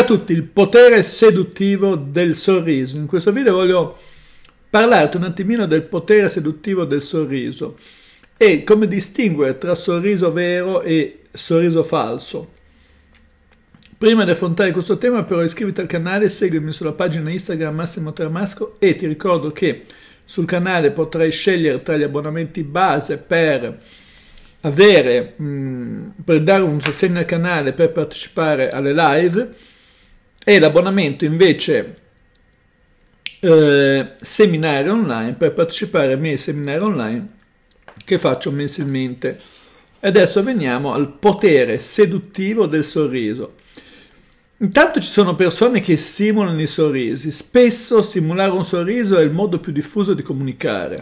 a tutti il potere seduttivo del sorriso. In questo video voglio parlarti un attimino del potere seduttivo del sorriso e come distinguere tra sorriso vero e sorriso falso. Prima di affrontare questo tema però iscriviti al canale, seguimi sulla pagina Instagram Massimo Tramasco e ti ricordo che sul canale potrai scegliere tra gli abbonamenti base per avere mh, mm, per dare un sostegno al canale per partecipare alle live e l'abbonamento invece eh, seminari online per partecipare ai miei seminari online che faccio mensilmente. E adesso veniamo al potere seduttivo del sorriso. Intanto ci sono persone che simulano i sorrisi. Spesso simulare un sorriso è il modo più diffuso di comunicare.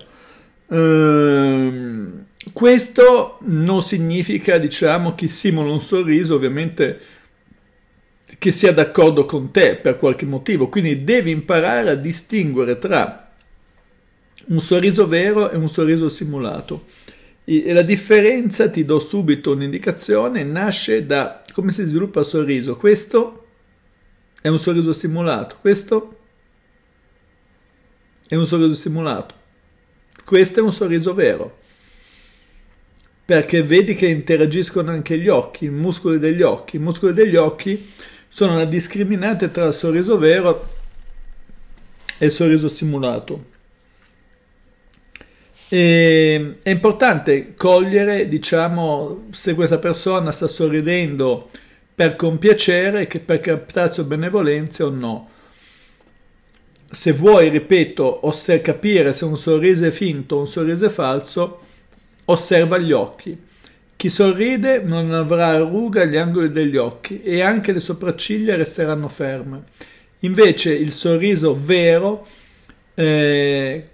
Ehm, questo non significa, diciamo, chi simula un sorriso ovviamente che sia d'accordo con te per qualche motivo, quindi devi imparare a distinguere tra un sorriso vero e un sorriso simulato. E la differenza, ti do subito un'indicazione, nasce da come si sviluppa il sorriso. Questo è un sorriso simulato, questo è un sorriso simulato, questo è un sorriso vero perché vedi che interagiscono anche gli occhi, i muscoli degli occhi. I muscoli degli occhi sono la discriminante tra il sorriso vero e il sorriso simulato. E, è importante cogliere, diciamo, se questa persona sta sorridendo per compiacere, che per captarsi o benevolenza o no. Se vuoi, ripeto, osser- capire se un sorriso è finto o un sorriso è falso, osserva gli occhi. Chi sorride non avrà ruga agli angoli degli occhi e anche le sopracciglia resteranno ferme. Invece il sorriso vero eh,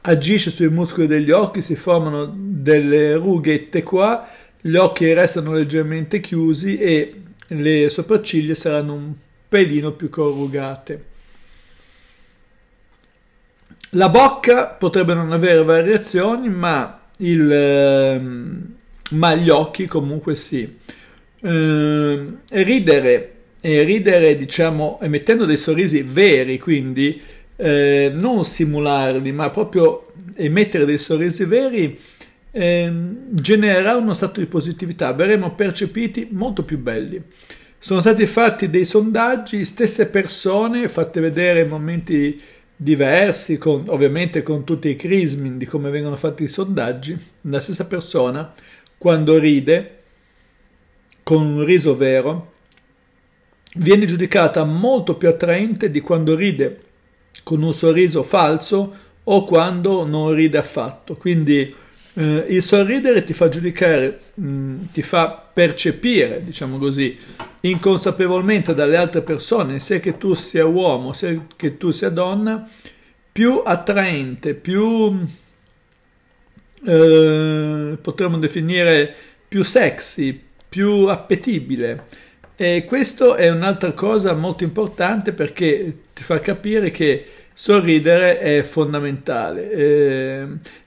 agisce sui muscoli degli occhi, si formano delle rughette qua, gli occhi restano leggermente chiusi e le sopracciglia saranno un pelino più corrugate. La bocca potrebbe non avere variazioni, ma il... Eh, ma gli occhi comunque sì. Eh, ridere, e ridere diciamo, emettendo dei sorrisi veri, quindi eh, non simularli, ma proprio emettere dei sorrisi veri eh, genererà uno stato di positività, verremo percepiti molto più belli. Sono stati fatti dei sondaggi, stesse persone fatte vedere momenti diversi, con, ovviamente con tutti i crismi di come vengono fatti i sondaggi, la stessa persona quando ride, con un riso vero, viene giudicata molto più attraente di quando ride con un sorriso falso o quando non ride affatto. Quindi eh, il sorridere ti fa giudicare, mh, mm, ti fa percepire, diciamo così, inconsapevolmente dalle altre persone, sia che tu sia uomo, sia che tu sia donna, più attraente, più eh, potremmo definire più sexy, più appetibile. E questo è un'altra cosa molto importante perché ti fa capire che sorridere è fondamentale. Eh,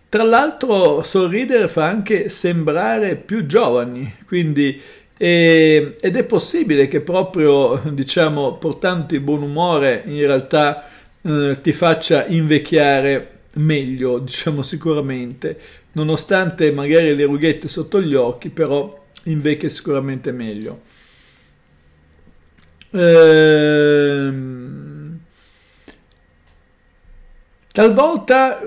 tra l'altro sorridere fa anche sembrare più giovani, quindi eh, ed è possibile che proprio diciamo portando buon umore in realtà eh, ti faccia invecchiare meglio, diciamo sicuramente nonostante magari le rughette sotto gli occhi, però invecchia sicuramente meglio. Ehm... Talvolta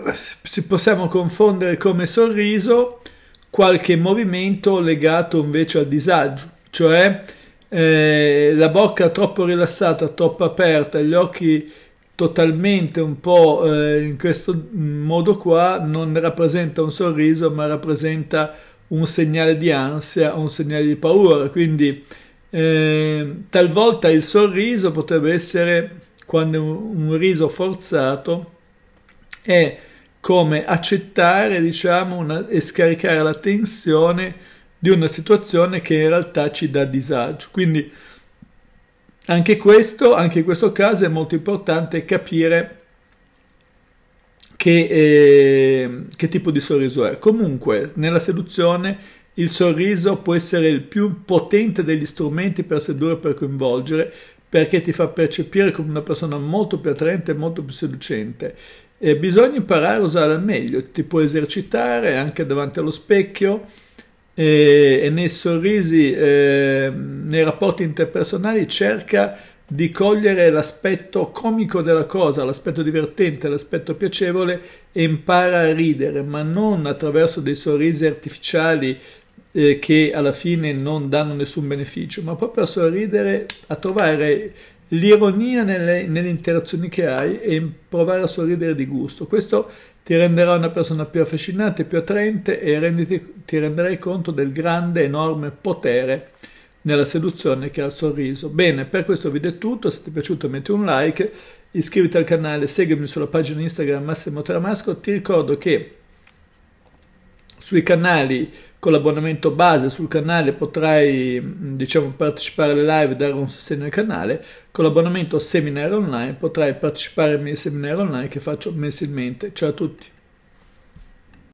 si possiamo confondere come sorriso qualche movimento legato invece al disagio, cioè eh, la bocca troppo rilassata, troppo aperta, gli occhi totalmente un po' eh, in questo modo qua non rappresenta un sorriso ma rappresenta un segnale di ansia un segnale di paura quindi eh, talvolta il sorriso potrebbe essere quando un, un riso forzato è come accettare diciamo una, e scaricare la tensione di una situazione che in realtà ci dà disagio quindi anche questo, anche in questo caso è molto importante capire che, eh, che tipo di sorriso è. Comunque, nella seduzione il sorriso può essere il più potente degli strumenti per sedurre e per coinvolgere, perché ti fa percepire come una persona molto più attraente e molto più seducente. E bisogna imparare a usarla meglio, ti puoi esercitare anche davanti allo specchio, e, e nei sorrisi, eh, nei rapporti interpersonali cerca di cogliere l'aspetto comico della cosa, l'aspetto divertente, l'aspetto piacevole e impara a ridere, ma non attraverso dei sorrisi artificiali eh, che alla fine non danno nessun beneficio, ma proprio a sorridere, a trovare l'ironia nelle, nelle, interazioni che hai e provare a sorridere di gusto. Questo ti renderà una persona più affascinante, più attraente e renditi, ti renderai conto del grande, enorme potere nella seduzione che ha il sorriso. Bene, per questo video è tutto, se ti è piaciuto metti un like, iscriviti al canale, seguimi sulla pagina Instagram Massimo Tramasco, ti ricordo che sui canali con l'abbonamento base sul canale potrai mm, diciamo, partecipare alle live e dare un sostegno al canale, con l'abbonamento seminario online potrai partecipare ai miei seminari online che faccio mensilmente. Ciao a tutti!